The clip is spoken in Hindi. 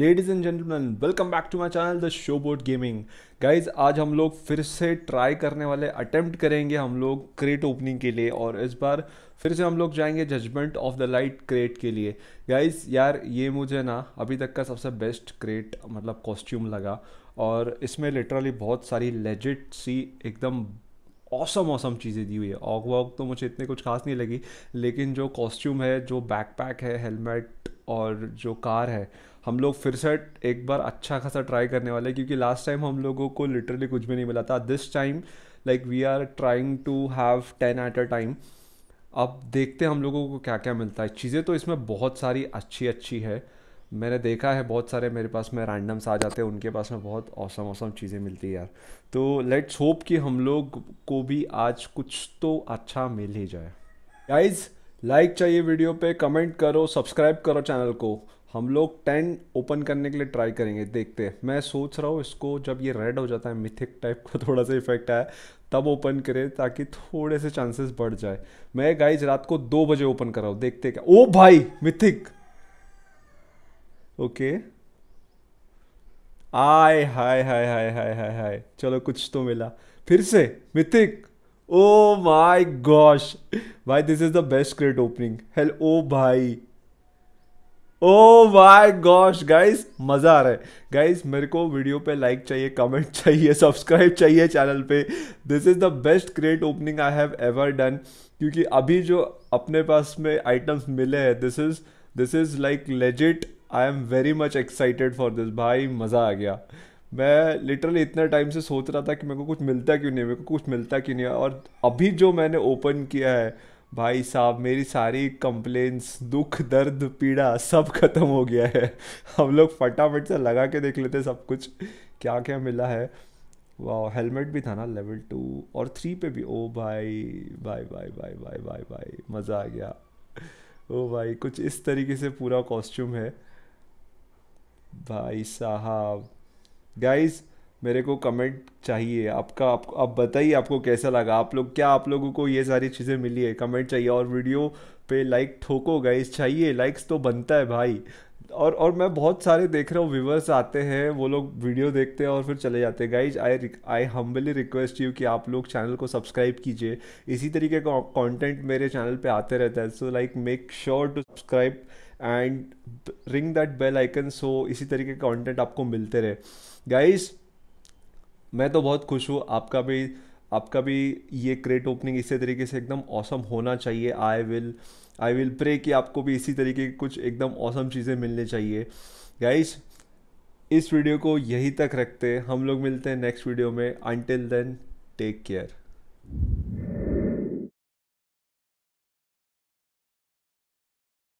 ladies and gentleman welcome back to my channel the show boat gaming guys आज हम लोग फिर से ट्राई करने वाले अटेम्प्ट करेंगे हम लोग क्रेट ओपनिंग के लिए और इस बार फिर से हम लोग जाएंगे judgment of the light crate के लिए गाइज यार ये मुझे ना अभी तक का सबसे बेस्ट क्रेट मतलब कॉस्ट्यूम लगा और इसमें लिटरली बहुत सारी लेजिट सी एकदम औसम ऑसम चीज़ें दी हुई है ऑग वॉक तो मुझे इतने कुछ खास नहीं लगी लेकिन जो कॉस्ट्यूम है जो बैकपैक है हेलमेट और जो कार है हम लोग फिर से एक बार अच्छा खासा ट्राई करने वाले क्योंकि लास्ट टाइम हम लोगों को लिटरली कुछ भी नहीं मिला था this time like we are trying to have ten at a time अब देखते हैं हम लोगों को क्या क्या मिलता है चीज़ें तो इसमें बहुत सारी अच्छी अच्छी है मैंने देखा है बहुत सारे मेरे पास में रैंडम्स आ जाते हैं उनके पास में बहुत औसम औसम चीज़ें मिलती है यार तो लेट्स होप कि हम लोग को भी आज कुछ तो अच्छा मिल ही जाए गाइज लाइक चाहिए वीडियो पे कमेंट करो सब्सक्राइब करो चैनल को हम लोग टेन ओपन करने के लिए ट्राई करेंगे देखते हैं मैं सोच रहा हूँ इसको जब ये रेड हो जाता है मिथिक टाइप का थोड़ा सा इफेक्ट आया तब ओपन करें ताकि थोड़े से चांसेस बढ़ जाए मैं गाइज रात को दो बजे ओपन कर रहा हूँ देखते क्या ओ भाई मिथिक ओके आय हाय हाय हाय हाय हाय हाय चलो कुछ तो मिला फिर से मिथिक ओ माय गॉश भाई this is the best crate opening hell O भाई ओ माय गॉश गाइस मज़ा आ रहा है गाइस मेरे को वीडियो पे लाइक चाहिए कमेंट चाहिए सब्सक्राइब चाहिए चैनल पे this is the best crate opening I have ever done क्योंकि अभी जो अपने पास में आइटम्स मिले हैं this is this is like legit I am very much excited for this भाई मज़ा आ गया मैं लिटरली इतना टाइम से सोच रहा था कि मेरे को कुछ मिलता क्यों नहीं मेरे को कुछ मिलता क्यों नहीं और अभी जो मैंने ओपन किया है भाई साहब मेरी सारी कंप्लेंट्स दुख दर्द पीड़ा सब खत्म हो गया है हम लोग फटाफट से लगा के देख लेते सब कुछ क्या क्या मिला है वाह हेलमेट भी था ना लेवल टू और थ्री पे भी ओ भाई भाई भाई भाई भाई भाई भाई मज़ा आ गया ओ भाई कुछ इस तरीके से पूरा कॉस्ट्यूम है भाई साहब गाइज मेरे को कमेंट चाहिए आपका आप, आप बताइए आपको कैसा लगा आप लोग क्या आप लोगों को ये सारी चीज़ें मिली है कमेंट चाहिए और वीडियो पे लाइक ठोको गाइज चाहिए लाइक्स तो बनता है भाई और और मैं बहुत सारे देख रहा हूँ व्यूवर्स आते हैं वो लोग वीडियो देखते हैं और फिर चले जाते हैं guys I I humbly request you कि आप लोग चैनल को सब्सक्राइब कीजिए इसी तरीके का कंटेंट मेरे चैनल पे आते रहता है so like make sure to subscribe and ring that bell icon so इसी तरीके का कॉन्टेंट आपको मिलते रहे गाइज़ मैं तो बहुत खुश हूँ आपका भी आपका भी ये क्रेट ओपनिंग इसी तरीके से एकदम औसम होना चाहिए I will I will pray कि आपको भी इसी तरीके की कुछ एकदम औसम चीज़ें मिलनी चाहिए गाइज़ इस वीडियो को यहीं तक रखते हम लोग मिलते हैं नेक्स्ट वीडियो में अनटिल देन टेक केयर